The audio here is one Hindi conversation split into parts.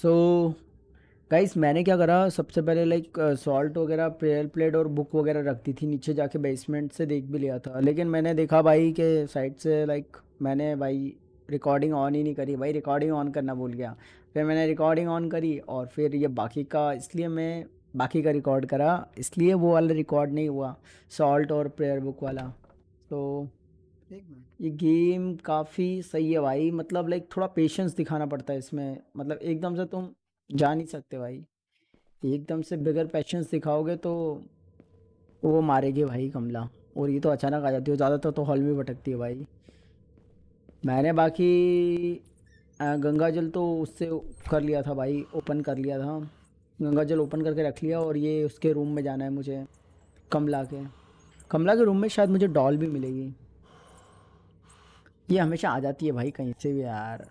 सो गाइस मैंने क्या करा सबसे पहले लाइक सॉल्ट uh, वगैरह प्रेयर प्लेट और बुक वगैरह रखती थी नीचे जाके बेसमेंट से देख भी लिया था लेकिन मैंने देखा भाई के साइड से लाइक मैंने भाई रिकॉर्डिंग ऑन ही नहीं करी भाई रिकॉर्डिंग ऑन करना भूल गया फिर मैंने रिकॉर्डिंग ऑन करी और फिर ये बाकी का इसलिए मैं बाकी का रिकॉर्ड करा इसलिए वो वाला रिकॉर्ड नहीं हुआ सॉल्ट और प्रेयर बुक वाला तो ये गेम काफ़ी सही है भाई मतलब लाइक थोड़ा पेशेंस दिखाना पड़ता है इसमें मतलब एकदम से तुम जा नहीं सकते भाई एकदम से बगैर पेशेंस दिखाओगे तो वो मारेगी भाई कमला और ये तो अचानक आ जाती है ज़्यादातर तो हॉल में भटकती है भाई मैंने बाकी गंगा जल तो उससे कर लिया था भाई ओपन कर लिया था गंगा जल ओपन करके रख लिया और ये उसके रूम में जाना है मुझे कमला के कमला के रूम में शायद मुझे डॉल भी मिलेगी ये हमेशा आ जाती है भाई कहीं से भी यार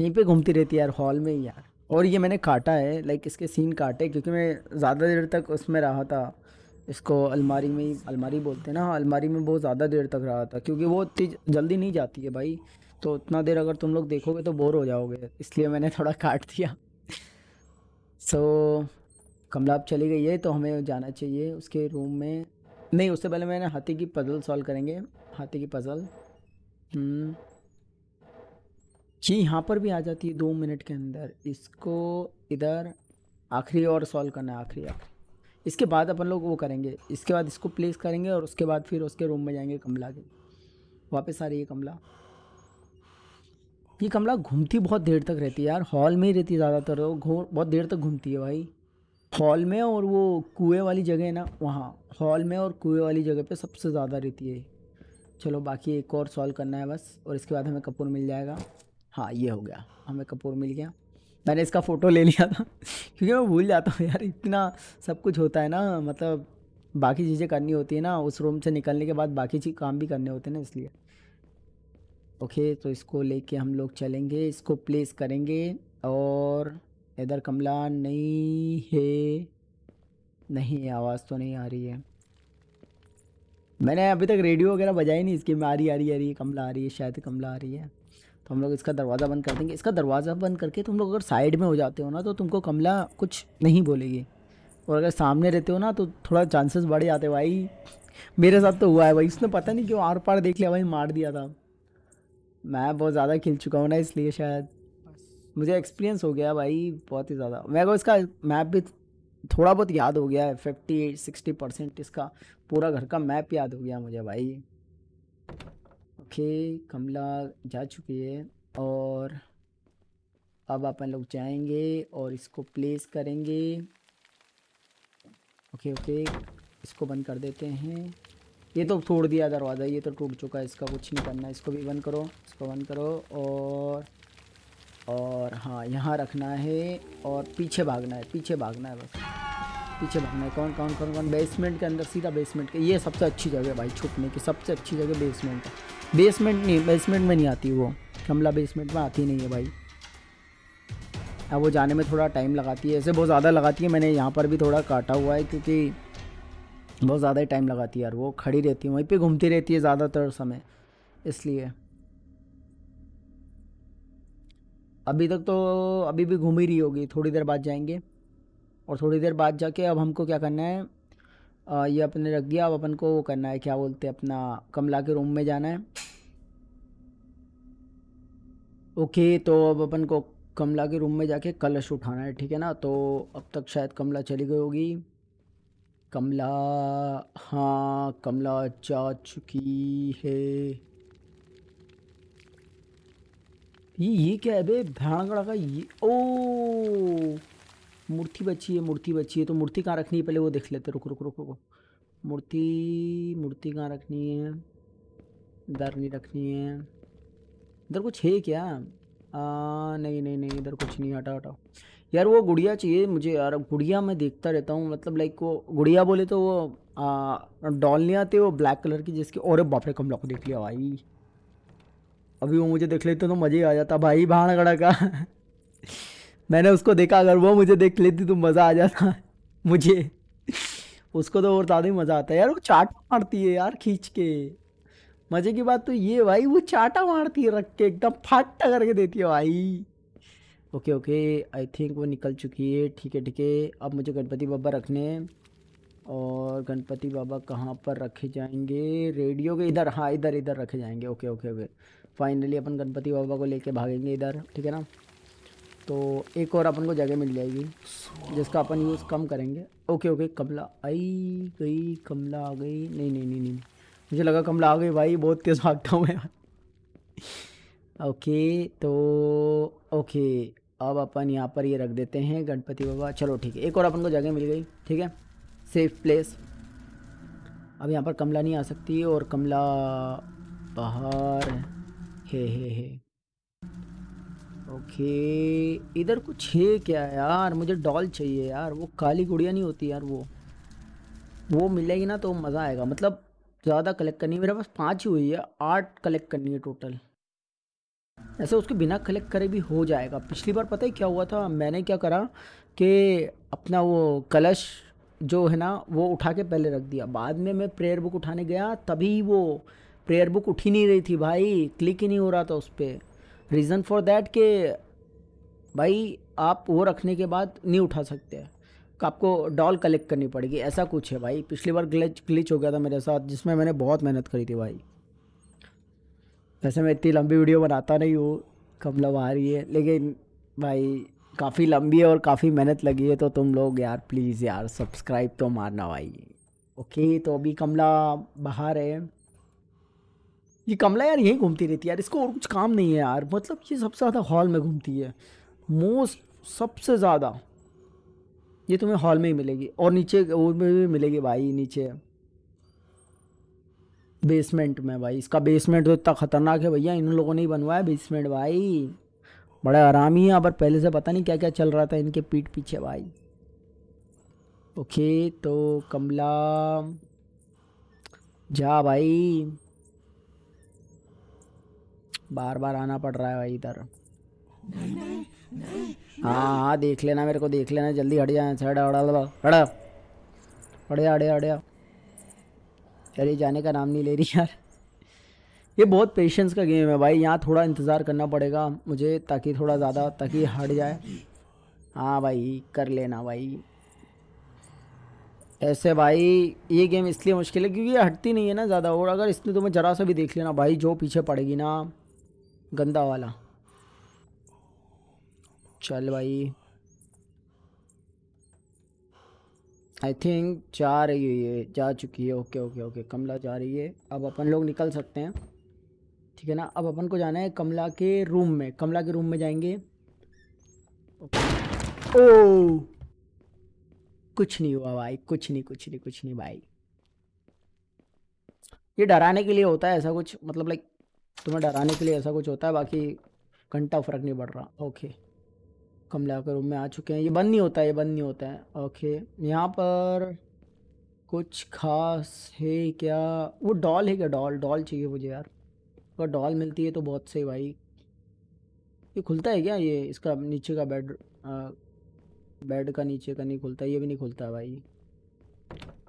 यहीं पे घूमती रहती है यार हॉल में ही यार और ये मैंने काटा है लाइक इसके सीन काटे क्योंकि मैं ज़्यादा देर तक उसमें रहा था इसको अलमारी में ही अलमारी बोलते हैं ना अलमारी में बहुत ज़्यादा देर तक रहा था क्योंकि वो तेज जल्दी नहीं जाती है भाई तो उतना देर अगर तुम लोग देखोगे तो बोर हो जाओगे इसलिए मैंने थोड़ा काट दिया सो so, कमलाब चली गई है तो हमें जाना चाहिए उसके रूम में नहीं उससे पहले मैंने हाथी की पजल सॉल्व करेंगे हाथी की पजल जी हम्म। यहाँ पर भी आ जाती है दो मिनट के अंदर। इसको इधर आखिरी और सॉल्व करना है आखिरी-आखिरी। इसके बाद अपन लोग वो करेंगे, इसके बाद इसको प्लेस करेंगे और उसके बाद फिर उसके रूम में जाएंगे कमला के। वापस आ रही है कमला। ये कमला घूमती बहुत देर तक रहती है यार, हॉल में ही रहती है ज़्यादातर वो तो। घो बहुत देर तक घूमती है भाई। हॉल में और वो कुएँ वाली जगह है ना, वहाँ। हॉल में और कुएँ वाली जगह पे सबसे ज़्यादा रहती है चलो बाकी एक और सॉल्व करना है बस और इसके बाद हमें कपूर मिल जाएगा हाँ ये हो गया हमें कपूर मिल गया मैंने इसका फ़ोटो ले लिया था क्योंकि मैं भूल जाता हूँ यार इतना सब कुछ होता है ना मतलब बाकी चीज़ें करनी होती है ना उस रूम से निकलने के बाद बाकी चीज काम भी करने होते हैं ना इसलिए ओके तो इसको लेके हम लोग चलेंगे इसको प्लेस करेंगे और इधर कमला नहीं है नहीं आवाज़ तो नहीं आ रही है मैंने अभी तक रेडियो वगैरह बजाई नहीं इसकी आ रही आ रही आ रही है कमला आ रही है शायद कमला आ रही है तो हम लोग इसका दरवाज़ा बंद कर देंगे इसका दरवाज़ा बंद करके तुम लोग अगर साइड में हो जाते हो ना तो तुमको कमला कुछ नहीं बोलेगी और अगर सामने रहते हो ना तो थोड़ा चांसेस बढ़ जाते भाई मेरे साथ तो हुआ है भाई उसने पता नहीं क्यों आर पार देख लिया भाई मार दिया था मैं बहुत ज़्यादा खिल चुका हूँ ना इसलिए शायद मुझे एक्सपीरियंस हो गया भाई बहुत ही ज़्यादा मैं को इसका मैप भी थोड़ा बहुत याद हो गया है फिफ्टी सिक्सटी परसेंट इसका पूरा घर का मैप याद हो गया मुझे भाई ओके कमला जा चुकी है और अब अपन लोग जाएंगे और इसको प्लेस करेंगे ओके ओके इसको बंद कर देते हैं ये तो तोड़ दिया दरवाज़ा ये तो टूट चुका है इसका कुछ नहीं करना इसको भी बंद करो इसको बंद करो और और हाँ यहाँ रखना है और पीछे भागना है पीछे भागना है बस पीछे भागना है कौन कौन कौन कौन बेसमेंट के अंदर सीधा बेसमेंट के ये सबसे अच्छी जगह भाई छुपने की सबसे अच्छी जगह बेसमेंट है बेसमेंट नहीं बेसमेंट में नहीं आती वो कमला बेसमेंट में आती नहीं है भाई अब वो जाने में थोड़ा टाइम लगाती है ऐसे बहुत ज़्यादा लगाती है मैंने यहाँ पर भी थोड़ा काटा हुआ है क्योंकि बहुत ज़्यादा ही टाइम लगाती है यार वो खड़ी रहती है वहीं पे घूमती रहती है ज़्यादातर समय इसलिए अभी तक तो अभी भी घूम ही रही होगी थोड़ी देर बाद जाएंगे और थोड़ी देर बाद जाके अब हमको क्या करना है आ, ये अपने रख दिया अब अपन को वो करना है क्या बोलते हैं अपना कमला के रूम में जाना है ओके तो अब अपन को कमला के रूम में जाके कलश उठाना है ठीक है ना तो अब तक शायद कमला चली गई होगी कमला हाँ कमला जा चुकी है ये ये क्या है बे भयानगढ़ का ये ओ मूर्ति बची है मूर्ति बची है तो मूर्ति कहाँ रखनी है पहले वो देख लेते रुक रुक रुक रुको मूर्ति मूर्ति कहाँ रखनी है इधर नहीं रखनी है इधर कुछ है क्या आ, नहीं नहीं नहीं इधर कुछ नहीं हटा हटाओ यार वो गुड़िया चाहिए मुझे यार गुड़िया मैं देखता रहता हूँ मतलब लाइक वो गुड़िया बोले तो वो डॉल नहीं आते वो ब्लैक कलर की जिसकी और बाप कम लोग देख लिया भाई अभी वो मुझे देख लेते तो मज़े ही आ जाता भाई भाड़ का मैंने उसको देखा अगर वो मुझे देख लेती तो मज़ा आ जाता मुझे उसको तो और ज़्यादा ही मज़ा आता है यार वो चाटा मारती है यार खींच के मज़े की बात तो ये भाई वो चाटा मारती है रख के एकदम फाटा करके देती है भाई ओके ओके आई थिंक वो निकल चुकी है ठीक है ठीक है अब मुझे गणपति बब्बा रखने और गणपति बाबा कहाँ पर रखे जाएंगे रेडियो के इधर हाँ इधर इधर रखे जाएंगे ओके ओके ओके फाइनली अपन गणपति बाबा को लेके भागेंगे इधर ठीक है ना तो एक और अपन को जगह मिल जाएगी जिसका अपन यूज़ कम करेंगे ओके ओके कमला आई गई कमला आ गई नहीं नहीं नहीं नहीं मुझे लगा कमला आ गई भाई बहुत तेज़ भागता हूँ मैं ओके तो ओके अब अपन यहाँ पर ये रख देते हैं गणपति बाबा चलो ठीक है एक और अपन को जगह मिल गई ठीक है सेफ प्लेस अब यहाँ पर कमला नहीं आ सकती और कमला बाहर है हे हे ओके इधर कुछ है क्या यार मुझे डॉल चाहिए यार वो काली गुड़िया नहीं होती यार वो वो मिलेगी ना तो मज़ा आएगा मतलब ज़्यादा कलेक्ट करनी है मेरे पास पाँच ही हुई है आठ कलेक्ट करनी है टोटल ऐसे उसके बिना कलेक्ट करे भी हो जाएगा पिछली बार पता ही क्या हुआ था मैंने क्या करा कि अपना वो कलश जो है ना वो उठा के पहले रख दिया बाद में मैं प्रेयर बुक उठाने गया तभी वो प्रेयर बुक उठ ही नहीं रही थी भाई क्लिक ही नहीं हो रहा था उस पर रीज़न फॉर देट के भाई आप वो रखने के बाद नहीं उठा सकते आपको डॉल कलेक्ट करनी पड़ेगी ऐसा कुछ है भाई पिछली बार ग्लिच ग्लिच हो गया था मेरे साथ जिसमें मैंने बहुत मेहनत करी थी भाई वैसे मैं इतनी लंबी वीडियो बनाता नहीं हूँ कम लग आ रही है लेकिन भाई काफ़ी लंबी है और काफ़ी मेहनत लगी है तो तुम लोग यार प्लीज़ यार सब्सक्राइब तो मारना भाई ओके तो अभी कमला बाहर है ये कमला यार यहीं घूमती रहती है यार इसको और कुछ काम नहीं है यार मतलब ये सबसे ज़्यादा हॉल में घूमती है मोस्ट सबसे ज़्यादा ये तुम्हें हॉल में ही मिलेगी और नीचे और में भी मिलेगी भाई नीचे बेसमेंट में भाई इसका बेसमेंट तो इतना ख़तरनाक है भैया इन लोगों ने ही बनवाया बेसमेंट भाई बड़े आराम ही यहाँ पर पहले से पता नहीं क्या क्या चल रहा था इनके पीठ पीछे भाई ओके तो कमला जा भाई बार बार आना पड़ रहा है भाई इधर हाँ हाँ देख लेना मेरे को देख लेना जल्दी हट जाए हड़ा हटा हटा हटा हटा अरे जाने का नाम नहीं ले रही यार ये बहुत पेशेंस का गेम है भाई यहाँ थोड़ा इंतज़ार करना पड़ेगा मुझे ताकि थोड़ा ज़्यादा ताकि हट जाए हाँ भाई कर लेना भाई ऐसे भाई ये गेम इसलिए मुश्किल है क्योंकि ये हटती नहीं है ना ज़्यादा और अगर इसने तुम्हें ज़रा सा भी देख लेना भाई जो पीछे पड़ेगी ना गंदा वाला चल भाई आई थिंक जा रही है ये जा चुकी है ओके ओके ओके कमला जा रही है अब अपन लोग निकल सकते हैं ठीक है ना अब अपन को जाना है कमला के रूम में कमला के रूम में जाएंगे ओ कुछ नहीं हुआ भाई कुछ नहीं कुछ नहीं कुछ नहीं भाई ये डराने के लिए होता है ऐसा कुछ मतलब लाइक तुम्हें डराने के लिए ऐसा कुछ होता है बाकी घंटा फर्क नहीं पड़ रहा ओके कमला के रूम में आ चुके हैं ये बंद नहीं होता है ये बंद नहीं होता है ओके यहाँ पर कुछ खास है क्या वो डॉल है क्या डॉल डॉल चाहिए मुझे यार अगर डॉल मिलती है तो बहुत सही भाई ये खुलता है क्या ये इसका नीचे का बेड बेड का नीचे का नहीं खुलता ये भी नहीं खुलता भाई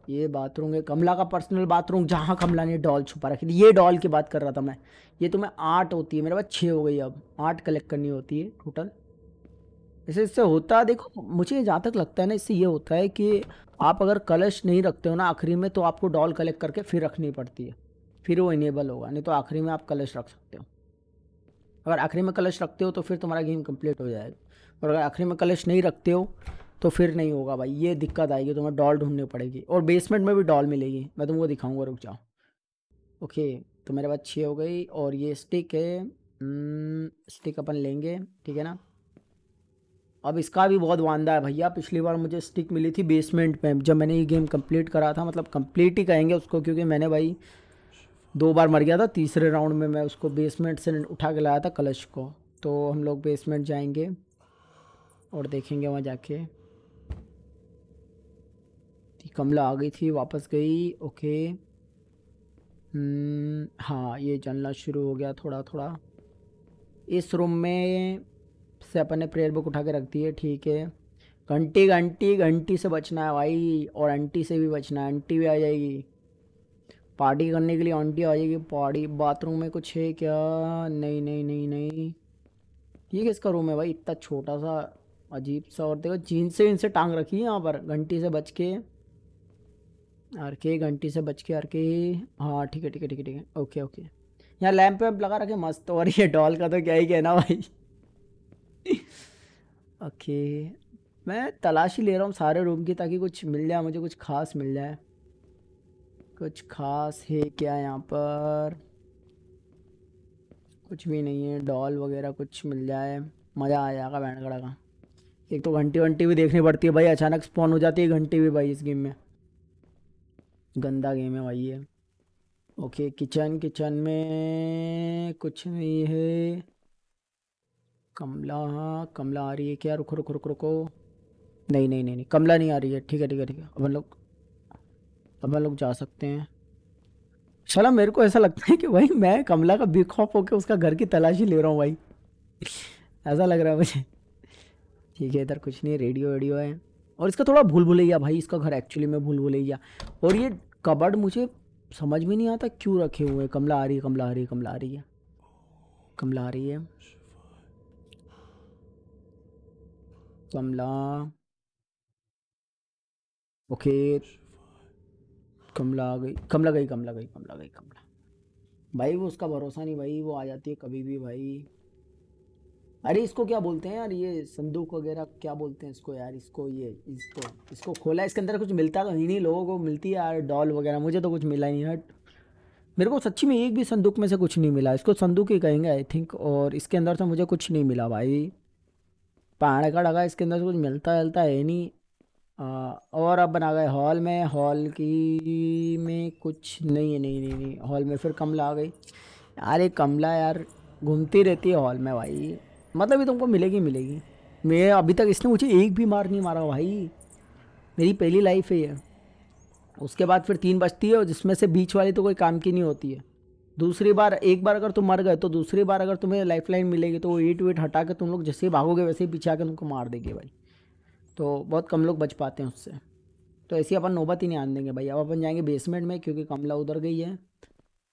ये बाथरूम है कमला का पर्सनल बाथरूम जहाँ कमला ने डॉल छुपा रखी थी ये डॉल की बात कर रहा था मैं ये तो मैं आठ होती है मेरे पास छः हो गई अब आठ कलेक्ट करनी होती है टोटल ऐसे इससे होता है देखो मुझे जहाँ तक लगता है ना इससे ये होता है कि आप अगर कलश नहीं रखते हो ना आखिरी में तो आपको डॉल कलेक्ट करके फिर रखनी पड़ती है फिर वो इनेबल होगा नहीं तो आखिरी में आप कलश रख सकते हो अगर आखिरी में कलश रखते हो तो फिर तुम्हारा गेम कंप्लीट हो जाएगा और अगर आखिरी में कलश नहीं रखते हो तो फिर नहीं होगा भाई ये दिक्कत आएगी तुम्हें डॉल ढूंढनी पड़ेगी और बेसमेंट में भी डॉल मिलेगी मैं तुमको दिखाऊंगा रुक जाओ ओके तो मेरे पास छः हो गई और ये स्टिक है स्टिक हम्म, अपन लेंगे ठीक है ना अब इसका भी बहुत वादा है भैया पिछली बार मुझे स्टिक मिली थी बेसमेंट में जब मैंने ये गेम कंप्लीट करा था मतलब कंप्लीट ही कहेंगे उसको क्योंकि मैंने भाई दो बार मर गया था तीसरे राउंड में मैं उसको बेसमेंट से उठा के लाया था कलश को तो हम लोग बेसमेंट जाएंगे और देखेंगे वहाँ जाके कमला आ गई थी वापस गई ओके हम्म, हाँ ये जलना शुरू हो गया थोड़ा थोड़ा इस रूम में से अपन ने प्रेयर बुक उठा के रख दी है ठीक है घंटी घंटी घंटी से बचना है भाई और आंटी से भी बचना है आंटी भी आ जाएगी पार्टी करने के लिए आंटी आ जाएगी पार्टी बाथरूम में कुछ है क्या नहीं नहीं नहीं नहीं ये किसका रूम है भाई इतना छोटा सा अजीब सा और देखो जीन से इनसे टांग रखी है यहाँ पर घंटी से बच के आर के घंटी से बच के आर के हाँ ठीक है ठीक है ठीक है ठीक है ओके ओके यहाँ लैंप वैम्प लगा रखे मस्त और ये डॉल का तो क्या ही कहना भाई ओके मैं तलाशी ले रहा हूँ सारे रूम की ताकि कुछ मिल जाए मुझे कुछ खास मिल जाए कुछ खास है क्या यहाँ पर कुछ भी नहीं है डॉल वगैरह कुछ मिल जाए मज़ा आ जाएगा बैंड का एक तो घंटी वंटी भी देखनी पड़ती है भाई अचानक स्पॉन हो जाती है घंटी भी भाई इस गेम में गंदा गेम है भाई ये ओके किचन किचन में कुछ नहीं है कमला हाँ कमला आ रही है क्या रुको रुको रुको रुको नहीं नहीं नहीं नहीं कमला नहीं आ रही है ठीक है ठीक है ठीक है अपन लोग अपन लोग जा सकते हैं शाला मेरे को ऐसा लगता है कि भाई मैं कमला का बिग खॉफ होकर उसका घर की तलाशी ले रहा हूँ भाई ऐसा लग रहा है मुझे ठीक है इधर कुछ नहीं रेडियो वेडियो है और इसका थोड़ा भूल भुलैया भाई इसका घर एक्चुअली में भूल भुलैया और ये कबर्ड मुझे समझ में नहीं आता क्यों रखे हुए हैं कमला आ रही है कमला आ रही है कमला आ रही है कमला आ रही है कमला ओके कमला आ गई कमला गई कमला गई कमला गई कमला भाई वो उसका भरोसा नहीं भाई वो आ जाती है कभी भी भाई अरे इसको क्या बोलते हैं यार ये संदूक वगैरह क्या बोलते हैं इसको यार इसको ये इसको इसको खोला इसके अंदर कुछ मिलता तो ही नहीं लोगों को मिलती है यार डॉल वगैरह मुझे तो कुछ मिला ही नहीं हट मेरे को सच्ची में एक भी संदूक में से कुछ नहीं मिला इसको संदूक ही कहेंगे आई थिंक और इसके अंदर से तो मुझे कुछ नहीं मिला भाई पहाड़ का डगा इसके अंदर से तो कुछ मिलता जलता है नहीं आ, और अब बना गए हॉल में हॉल की में कुछ नहीं है नहीं नहीं नहीं हॉल में फिर कमला आ गई अरे कमला यार घूमती रहती है हॉल में भाई मतलब ये तुमको मिलेगी मिलेगी मैं अभी तक इसने मुझे एक भी मार नहीं मारा भाई मेरी पहली लाइफ है ये उसके बाद फिर तीन बचती है और जिसमें से बीच वाली तो कोई काम की नहीं होती है दूसरी बार एक बार अगर तुम मर गए तो दूसरी बार अगर तुम्हें लाइफ लाइन मिलेगी तो वो ईट वेट हटा के तुम लोग जैसे भागोगे वैसे ही पीछे आकर तुमको मार देंगे भाई तो बहुत कम लोग बच पाते हैं उससे तो ऐसी अपन नौबत ही नहीं आने देंगे भाई अब अपन जाएंगे बेसमेंट में क्योंकि कमला उधर गई है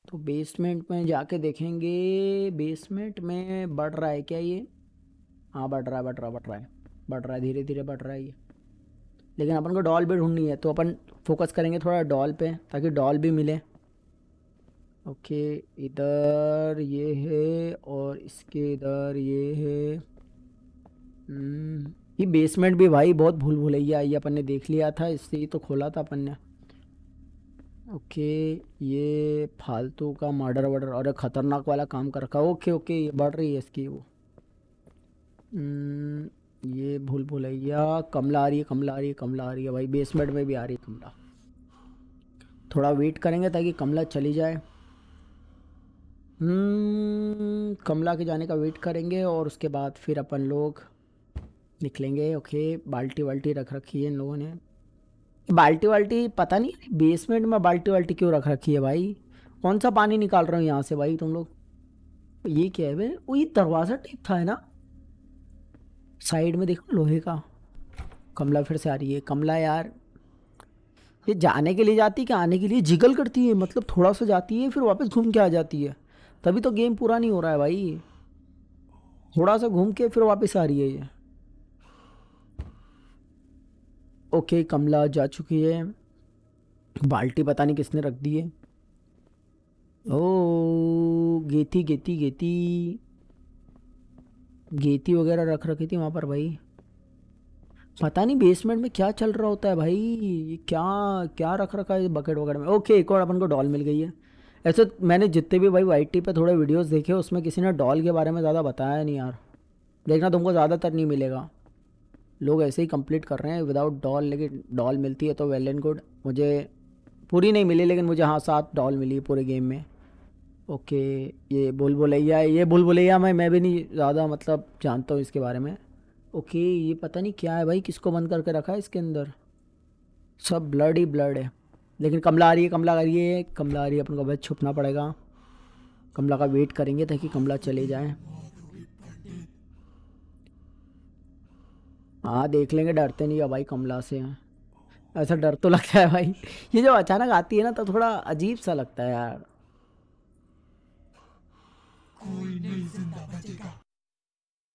तो बेसमेंट में जाके देखेंगे बेसमेंट में बढ़ रहा है क्या ये हाँ बढ़ रहा है बढ़ रहा बढ़ रहा है बढ़ रहा है धीरे धीरे बढ़ रहा है ये लेकिन अपन को डॉल भी ढूंढनी है तो अपन फोकस करेंगे थोड़ा डॉल पे ताकि डॉल भी मिले ओके इधर ये है और इसके इधर ये है हम्म। ये बेसमेंट भी भाई बहुत भूल भुलैया ये अपन ने देख लिया था इससे ही तो खोला था अपन ने ओके ये फालतू का मर्डर वर्डर और ख़तरनाक वाला काम कर रखा ओके ओके ये बढ़ रही है इसकी वो हम्म, ये भूल भुलैया कमला आ रही है कमला आ रही है कमला आ रही है भाई बेसमेंट में भी आ रही है कमला थोड़ा वेट करेंगे ताकि कमला चली जाए हम्म, कमला के जाने का वेट करेंगे और उसके बाद फिर अपन लोग निकलेंगे ओके बाल्टी वाल्टी रख रखी है इन लोगों ने बाल्टी वाल्टी पता नहीं बेसमेंट में बाल्टी वाल्टी क्यों रख रखी है भाई कौन सा पानी निकाल रहे हो यहाँ से भाई तुम लोग ये क्या है भाई वो ये दरवाज़ा टाइप था है ना साइड में देखो लोहे का कमला फिर से आ रही है कमला यार ये जाने के लिए जाती है कि आने के लिए जिगल करती है मतलब थोड़ा सा जाती है फिर वापस घूम के आ जाती है तभी तो गेम पूरा नहीं हो रहा है भाई थोड़ा सा घूम के फिर वापस आ रही है ये ओके कमला जा चुकी है बाल्टी पता नहीं किसने रख दी है ओ गेती गेती गेती गेती वगैरह रख रखी थी वहाँ पर भाई पता नहीं बेसमेंट में क्या चल रहा होता है भाई ये क्या क्या रख रखा है बकेट वगैरह में ओके एक और अपन को डॉल मिल गई है ऐसे मैंने जितने भी भाई वाइट टी पर थोड़े वीडियोस देखे उसमें किसी ने डॉल के बारे में ज़्यादा बताया नहीं यार देखना तुमको ज़्यादातर नहीं मिलेगा लोग ऐसे ही कंप्लीट कर रहे हैं विदाउट डॉल लेकिन डॉल मिलती है तो वेल एंड गुड मुझे पूरी नहीं मिली लेकिन मुझे हाँ सात डॉल मिली पूरे गेम में ओके ये बुल भुलैया ये बुल भुलैया मैं मैं भी नहीं ज़्यादा मतलब जानता हूँ इसके बारे में ओके ये पता नहीं क्या है भाई किसको बंद करके रखा है इसके अंदर सब ब्लड ही ब्लड है लेकिन कमला आ रही है कमला आ रही है कमला आ रही है अपन को बस छुपना पड़ेगा कमला का वेट करेंगे ताकि कमला चले जाए हाँ देख लेंगे डरते नहीं है भाई कमला से ऐसा डर तो लगता है भाई ये जब अचानक आती है ना तो थोड़ा अजीब सा लगता है यार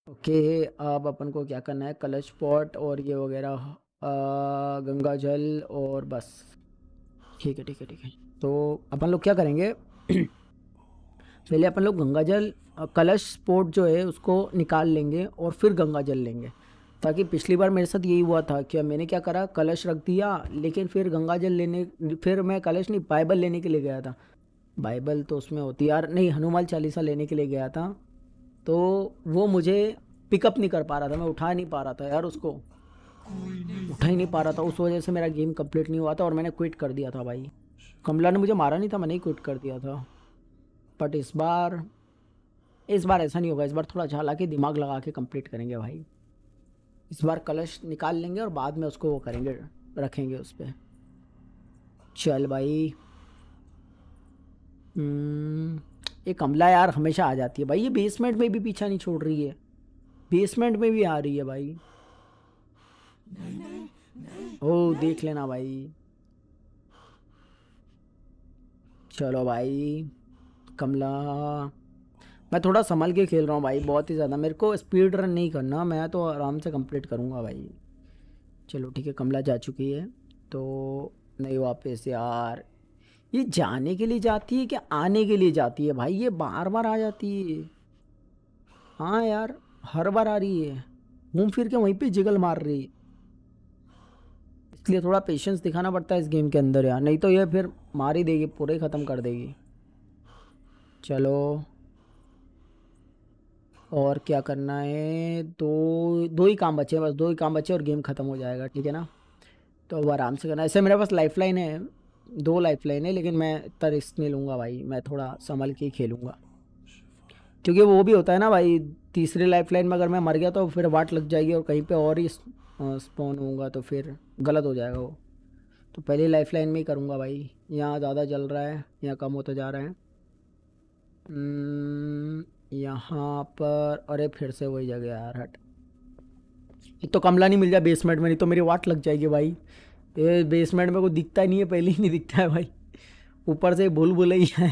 ओके अब अपन को क्या करना है कलश पॉट और ये वगैरह गंगा जल और बस ठीक है ठीक है ठीक है तो अपन लोग क्या करेंगे पहले अपन लोग गंगा जल कलश पॉट जो है उसको निकाल लेंगे और फिर गंगा जल लेंगे ताकि पिछली बार मेरे साथ यही हुआ था कि मैंने क्या करा कलश रख दिया लेकिन फिर गंगा जल लेने फिर मैं कलश नहीं बाइबल लेने के लिए गया था बाइबल तो उसमें होती यार नहीं हनुमान चालीसा लेने के लिए गया था तो वो मुझे पिकअप नहीं कर पा रहा था मैं उठा नहीं पा रहा था यार उसको उठा ही नहीं पा रहा था उस वजह से मेरा गेम कंप्लीट नहीं हुआ था और मैंने क्विट कर दिया था भाई कमला ने मुझे मारा नहीं था मैंने ही क्विट कर दिया था बट इस बार इस बार ऐसा नहीं होगा इस बार थोड़ा अच्छा हालांकि दिमाग लगा के कंप्लीट करेंगे भाई इस बार कलश निकाल लेंगे और बाद में उसको वो करेंगे रखेंगे उस पर चल भाई ये हम्म, कमला यार हमेशा आ जाती है भाई ये बेसमेंट में भी पीछा नहीं छोड़ रही है बेसमेंट में भी आ रही है भाई ओ देख लेना भाई चलो भाई कमला मैं थोड़ा संभल के खेल रहा हूँ भाई बहुत ही ज़्यादा मेरे को स्पीड रन नहीं करना मैं तो आराम से कंप्लीट करूँगा भाई चलो ठीक है कमला जा चुकी है तो नहीं वापस यार ये जाने के लिए जाती है कि आने के लिए जाती है भाई ये बार बार आ जाती है हाँ यार हर बार आ रही है घूम फिर के वहीं पे जिगल मार रही है इसलिए थोड़ा पेशेंस दिखाना पड़ता है इस गेम के अंदर यार नहीं तो ये फिर मार ही देगी पूरे ख़त्म कर देगी चलो और क्या करना है दो दो ही काम बचे हैं बस दो ही काम बचे और गेम ख़त्म हो जाएगा ठीक है ना तो वो आराम से करना ऐसे मेरे पास लाइफ लाइन है दो लाइफ लाइन है लेकिन मैं इतना रिस्क नहीं लूँगा भाई मैं थोड़ा संभल के ही खेलूँगा क्योंकि वो भी होता है ना भाई तीसरी लाइफ लाइन में अगर मैं मर गया तो फिर वाट लग जाएगी और कहीं पर और ही स्पॉन होगा तो फिर गलत हो जाएगा वो तो पहले लाइफ लाइन में ही करूँगा भाई यहाँ ज़्यादा जल रहा है यहाँ कम होता जा रहा है यहाँ पर अरे फिर से वही जगह यार हट एक तो कमला नहीं मिल जाए बेसमेंट में नहीं तो मेरी वाट लग जाएगी भाई ये बेसमेंट में कोई दिखता ही नहीं है पहले ही नहीं दिखता है भाई ऊपर से भूल भूल ही है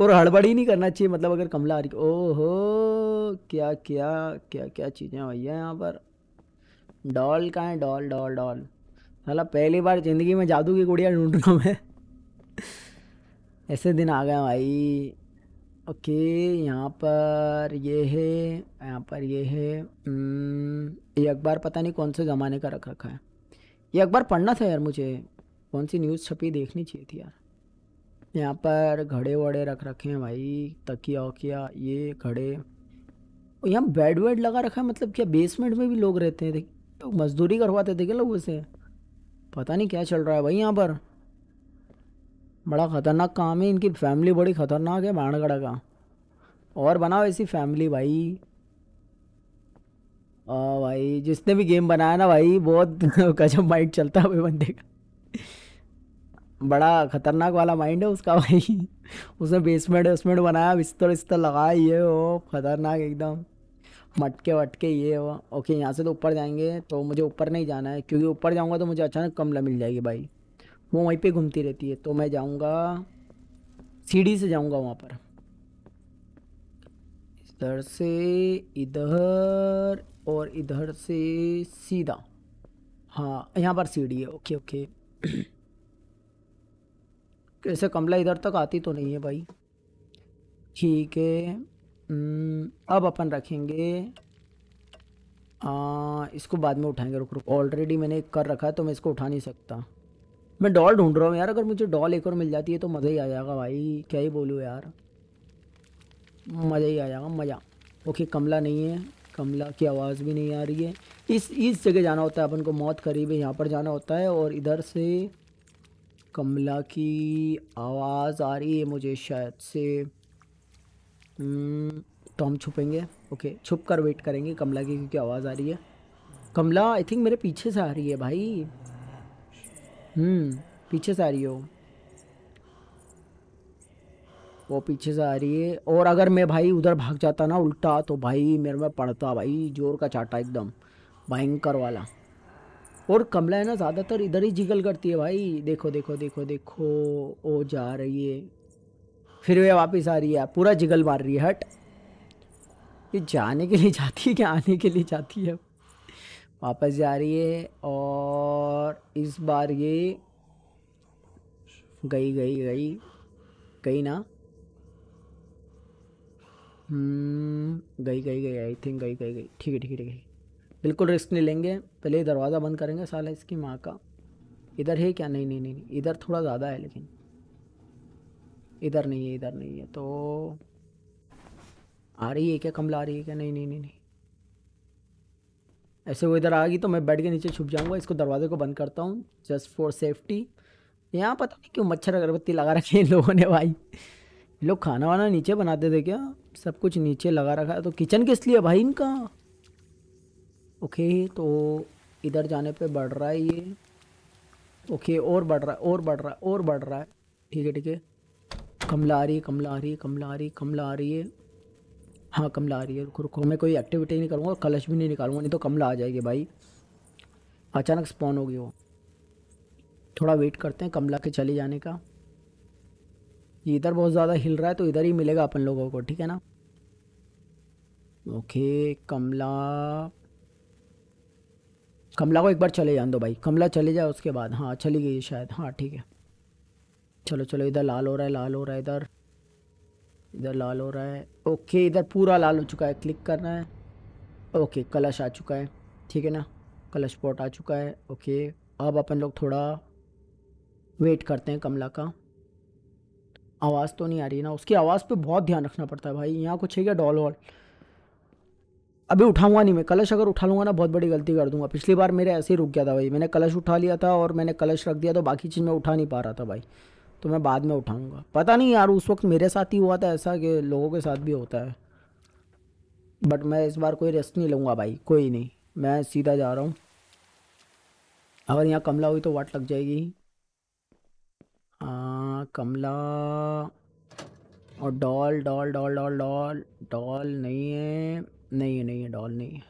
और हड़बड़ ही नहीं करना चाहिए मतलब अगर कमला आ रही ओहो क्या क्या क्या क्या चीज़ें भैया यहाँ पर डॉल का है डॉल डॉल डॉल मतलब पहली बार ज़िंदगी में जादू की गुड़िया ढूंढ रहा हूँ मैं ऐसे दिन आ गए भाई ओके यहाँ पर ये है यहाँ पर ये है हम्म, ये अखबार पता नहीं कौन से ज़माने का रख रखा है ये अखबार पढ़ना था यार मुझे कौन सी न्यूज़ छपी देखनी चाहिए थी यार यहाँ पर घड़े वड़े रख रखे हैं भाई तकिया ओकिया ये घड़े यहाँ बेड वेड लगा रखा है मतलब क्या बेसमेंट में भी लोग रहते हैं तो मजदूरी करवाते थे क्या लोगों से पता नहीं क्या चल रहा है भाई यहाँ पर बड़ा ख़तरनाक काम है इनकी फैमिली बड़ी ख़तरनाक है बाणगढ़ का और बनाओ ऐसी फैमिली भाई आ भाई जिसने भी गेम बनाया ना भाई बहुत गजब माइंड चलता है भाई बंदे का बड़ा ख़तरनाक वाला माइंड है उसका भाई उसने बेसमेंट वेसमेंट बनाया बिस्तर विस्तर लगा ये वो ख़तरनाक एकदम मटके वटके ये वो ओके यहाँ से तो ऊपर जाएंगे तो मुझे ऊपर नहीं जाना है क्योंकि ऊपर जाऊँगा तो मुझे अचानक कमला मिल जाएगी भाई वो वहीं पे घूमती रहती है तो मैं जाऊँगा सीढ़ी से जाऊँगा वहाँ पर इधर से इधर और इधर से सीधा हाँ यहाँ पर सीढ़ी है ओके ओके कैसे कमला इधर तक आती तो नहीं है भाई ठीक है हम्म, अब अपन रखेंगे आ, इसको बाद में उठाएंगे रुक रुक ऑलरेडी मैंने कर रखा है तो मैं इसको उठा नहीं सकता मैं डॉल ढूंढ रहा हूँ यार अगर मुझे डॉल एक और मिल जाती है तो मज़ा ही आ जाएगा भाई क्या ही बोलूँ यार मज़ा ही आ जाएगा मज़ा ओके कमला नहीं है कमला की आवाज़ भी नहीं आ रही है इस इस जगह जाना होता है अपन को मौत करीब है यहाँ पर जाना होता है और इधर से कमला की आवाज़ आ रही है मुझे शायद से हम्म, तो हम छुपेंगे ओके छुप कर वेट करेंगे कमला की क्योंकि आवाज़ आ रही है कमला आई थिंक मेरे पीछे से आ रही है भाई हम्म पीछे से आ रही हो वो पीछे से आ रही है और अगर मैं भाई उधर भाग जाता ना उल्टा तो भाई मेरे में पड़ता भाई जोर का चाटा एकदम भयंकर वाला और कमला है ना ज़्यादातर इधर ही जिगल करती है भाई देखो देखो देखो देखो ओ जा रही है फिर वे वापस आ रही है पूरा जिगल मार रही है हट ये जाने के लिए जाती है क्या आने के लिए जाती है वापस जा रही है और इस बार ये गई गई गई गई ना हम्म, गई गई गई आई थिंक गई गई गई ठीक है ठीक है ठीक है बिल्कुल रिस्क नहीं लेंगे पहले दरवाज़ा बंद करेंगे साला इसकी माँ का इधर है क्या नहीं नहीं नहीं, नहीं। इधर थोड़ा ज़्यादा है लेकिन इधर नहीं है इधर नहीं है तो आ रही है क्या कमला आ रही है क्या नहीं नहीं नहीं, नहीं। ऐसे वो इधर आ गई तो मैं बेड के नीचे छुप जाऊँगा इसको दरवाजे को बंद करता हूँ जस्ट फॉर सेफ्टी यहाँ पता नहीं क्यों मच्छर अगरबत्ती लगा रखी है इन लोगों ने भाई लोग खाना वाना नीचे बनाते थे क्या सब कुछ नीचे लगा रखा है तो किचन किस लिए भाई इनका ओके तो इधर जाने पे बढ़ रहा है ये ओके और बढ़ रहा है और बढ़ रहा है और बढ़ रहा है ठीक है ठीक है कमला आ रही है कमला आ रही है कमला आ रही है कमला आ रही है हाँ कमला आ रही है रुको रुको मैं कोई एक्टिविटी नहीं करूँगा कलश भी नहीं निकालूंगा नहीं तो कमला आ जाएगी भाई अचानक स्पॉन होगी वो थोड़ा वेट करते हैं कमला के चले जाने का ये इधर बहुत ज़्यादा हिल रहा है तो इधर ही मिलेगा अपन लोगों को ठीक है ना ओके कमला कमला को एक बार चले जान दो भाई कमला चले जाए उसके बाद हाँ चली गई शायद हाँ ठीक है चलो चलो इधर लाल हो रहा है लाल हो रहा है इधर इधर लाल हो रहा है ओके इधर पूरा लाल हो चुका है क्लिक करना है ओके कलश आ चुका है ठीक है ना कलश पॉट आ चुका है ओके अब अपन लोग थोड़ा वेट करते हैं कमला का आवाज़ तो नहीं आ रही ना उसकी आवाज़ पे बहुत ध्यान रखना पड़ता है भाई यहाँ कुछ है क्या डॉल वॉल अभी उठाऊंगा नहीं मैं कलश अगर उठा लूँगा ना बहुत बड़ी गलती कर दूंगा पिछली बार मेरे ऐसे ही रुक गया था भाई मैंने कलश उठा लिया था और मैंने कलश रख दिया तो बाकी चीज़ मैं उठा नहीं पा रहा था भाई तो मैं बाद में उठाऊंगा पता नहीं यार उस वक्त मेरे साथ ही हुआ था ऐसा कि लोगों के साथ भी होता है बट मैं इस बार कोई रेस्ट नहीं लूँगा भाई कोई नहीं मैं सीधा जा रहा हूँ अगर यहाँ कमला हुई तो वाट लग जाएगी हाँ कमला और doll doll doll doll doll doll नहीं है नहीं है नहीं है डॉल नहीं है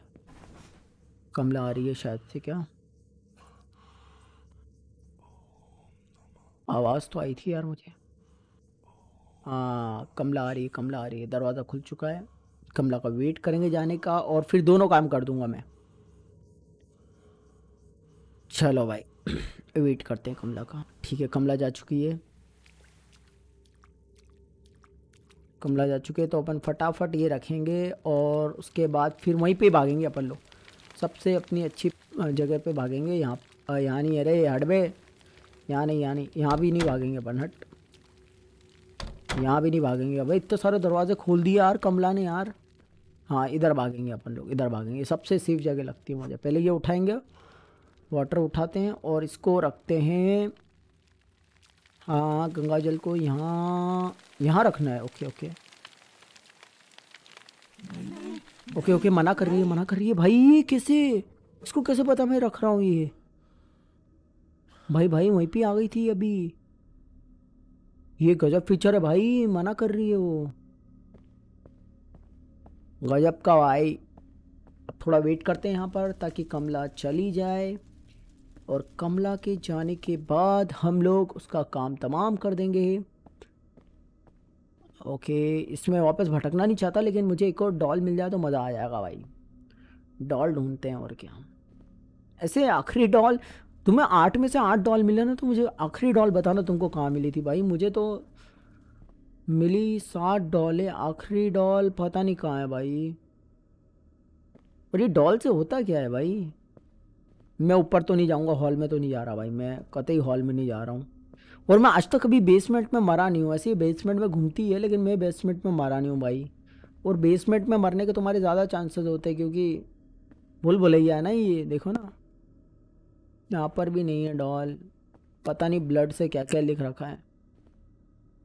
कमला आ रही है शायद से क्या आवाज़ तो आई थी यार मुझे हाँ कमला आ रही है कमला आ रही है दरवाज़ा खुल चुका है कमला का वेट करेंगे जाने का और फिर दोनों काम कर दूंगा मैं चलो भाई वेट करते हैं कमला का ठीक है कमला जा चुकी है कमला जा चुके हैं तो अपन फटाफट ये रखेंगे और उसके बाद फिर वहीं पे भागेंगे अपन लोग सबसे अपनी अच्छी जगह पे भागेंगे यहाँ यहाँ नहीं अरे हड़बे यहाँ नहीं यहाँ नहीं यहाँ भी नहीं भागेंगे अपन हट यहाँ भी नहीं भागेंगे भाई इतने सारे दरवाजे खोल दिए यार कमला ने यार हाँ इधर भागेंगे अपन लोग इधर भागेंगे सबसे सेफ जगह लगती है मुझे पहले ये उठाएंगे वाटर उठाते हैं और इसको रखते हैं हाँ गंगा जल को यहाँ यहाँ रखना है ओके ओके ओके ओके मना कर रही है मना कर रही है भाई कैसे इसको कैसे पता मैं रख रहा हूँ ये भाई भाई वहीं पे आ गई थी अभी ये गजब फीचर है भाई मना कर रही है वो गजब का भाई थोड़ा वेट करते हैं यहाँ पर ताकि कमला चली जाए और कमला के जाने के बाद हम लोग उसका काम तमाम कर देंगे ओके इसमें वापस भटकना नहीं चाहता लेकिन मुझे एक और डॉल मिल जाए तो मज़ा आ जाएगा भाई डॉल ढूंढते हैं और क्या ऐसे आखिरी डॉल तुम्हें आठ में से आठ डॉल मिले ना तो मुझे आखिरी डॉल बताना तुमको कहाँ मिली थी भाई मुझे तो मिली सात डॉलें आखिरी डॉल पता नहीं कहाँ है भाई और ये डॉल से होता क्या है भाई मैं ऊपर तो नहीं जाऊँगा हॉल में तो नहीं जा रहा भाई मैं कतई हॉल में नहीं जा रहा हूँ और मैं आज तक कभी बेसमेंट में मरा नहीं हूँ ऐसे ही बेसमेंट में घूमती है लेकिन मैं बेसमेंट में मरा नहीं हूँ भाई और बेसमेंट में मरने के तुम्हारे ज़्यादा चांसेस होते हैं क्योंकि भूल भुलैया है ना ये देखो ना यहाँ पर भी नहीं है डॉल पता नहीं ब्लड से क्या क्या लिख रखा है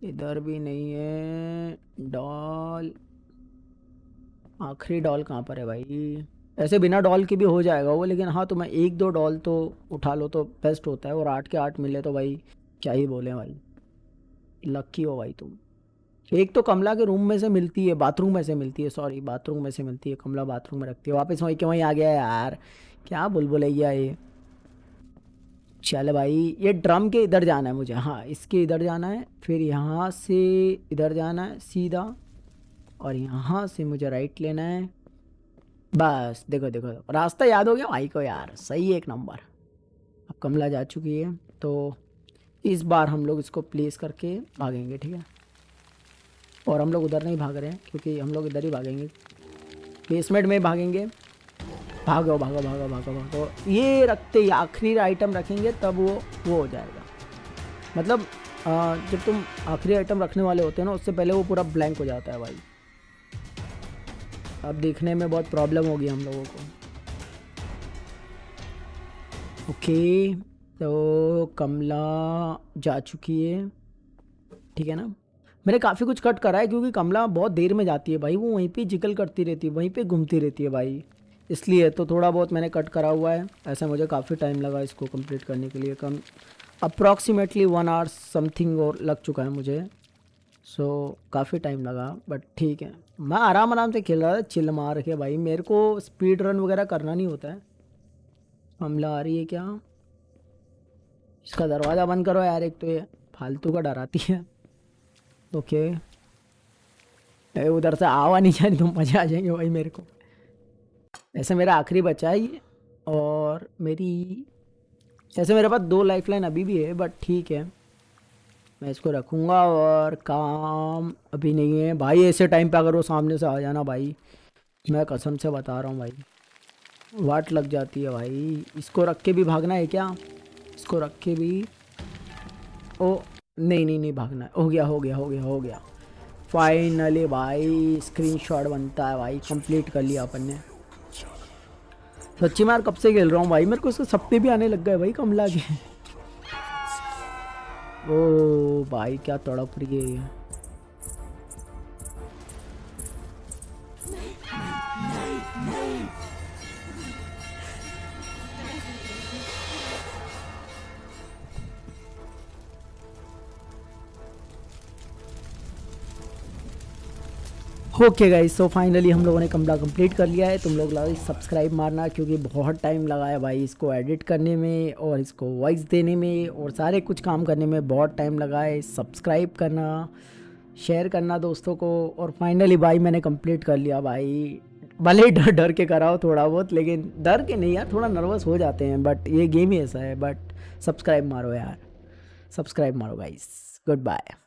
इधर भी नहीं है डॉल आखिरी डॉल कहाँ पर है भाई ऐसे बिना डॉल के भी हो जाएगा वो लेकिन हाँ तुम्हें तो एक दो डॉल तो उठा लो तो बेस्ट होता है और आठ के आठ मिले तो भाई क्या ही बोले भाई लक्की हो भाई तुम एक तो कमला के रूम में से मिलती है बाथरूम में से मिलती है सॉरी बाथरूम में से मिलती है कमला बाथरूम में रखती है वापस वहीं के वहीं आ गया यार क्या बुलबुलैया ये चल भाई ये ड्रम के इधर जाना है मुझे हाँ इसके इधर जाना है फिर यहाँ से इधर जाना है सीधा और यहाँ से मुझे राइट लेना है बस देखो देखो रास्ता याद हो गया भाई को यार सही एक नंबर अब कमला जा चुकी है तो इस बार हम लोग इसको प्लेस करके भागेंगे ठीक है और हम लोग उधर नहीं भाग रहे हैं क्योंकि हम लोग इधर ही भागेंगे बेसमेंट में भागेंगे भागो भागो भागो भागो भागो ये रखते ही आखिरी आइटम रखेंगे तब वो वो हो जाएगा मतलब आ, जब तुम आखिरी आइटम रखने वाले होते हो ना उससे पहले वो पूरा ब्लैंक हो जाता है भाई अब देखने में बहुत प्रॉब्लम होगी हम लोगों को ओके तो कमला जा चुकी है ठीक है ना मैंने काफ़ी कुछ कट करा है क्योंकि कमला बहुत देर में जाती है भाई वो वहीं पे जिकल करती रहती है वहीं पे घूमती रहती है भाई इसलिए तो थोड़ा बहुत मैंने कट करा हुआ है ऐसा मुझे काफ़ी टाइम लगा इसको कंप्लीट करने के लिए कम अप्रॉक्सीमेटली वन आवर समथिंग और लग चुका है मुझे सो so, काफ़ी टाइम लगा बट ठीक है मैं आराम आराम से खेल रहा था चिल मार के भाई मेरे को स्पीड रन वगैरह करना नहीं होता है हमला आ रही है क्या इसका दरवाज़ा बंद करो यार एक तो ये फालतू का डराती है ओके उधर से आवा नहीं रही तुम मज़ा आ जाएंगे भाई मेरे को ऐसे मेरा आखिरी बचा है ये और मेरी ऐसे मेरे पास दो लाइफ लाइन अभी भी है बट ठीक है मैं इसको रखूँगा और काम अभी नहीं है भाई ऐसे टाइम पे अगर वो सामने से आ जाना भाई मैं कसम से बता रहा हूँ भाई वाट लग जाती है भाई इसको रख के भी भागना है क्या इसको रख के भी ओ नहीं नहीं नहीं भागना हो गया हो गया हो गया हो गया फाइनली भाई स्क्रीनशॉट बनता है भाई कंप्लीट कर लिया अपन ने सच्ची मार कब से खेल रहा हूँ भाई मेरे को इसके सप्ते भी आने लग गए भाई कमला के ओ भाई क्या तड़प रही है ओके गाइस सो फाइनली हम लोगों ने कमरा कंप्लीट कर लिया है तुम लोग लगा सब्सक्राइब मारना क्योंकि बहुत टाइम लगा है भाई इसको एडिट करने में और इसको वॉइस देने में और सारे कुछ काम करने में बहुत टाइम लगा है सब्सक्राइब करना शेयर करना दोस्तों को और फाइनली भाई मैंने कंप्लीट कर लिया भाई भले ही डर डर के कराओ थोड़ा बहुत लेकिन डर के नहीं यार थोड़ा नर्वस हो जाते हैं बट ये गेम ही ऐसा है बट सब्सक्राइब मारो यार सब्सक्राइब मारो गाइस गुड बाय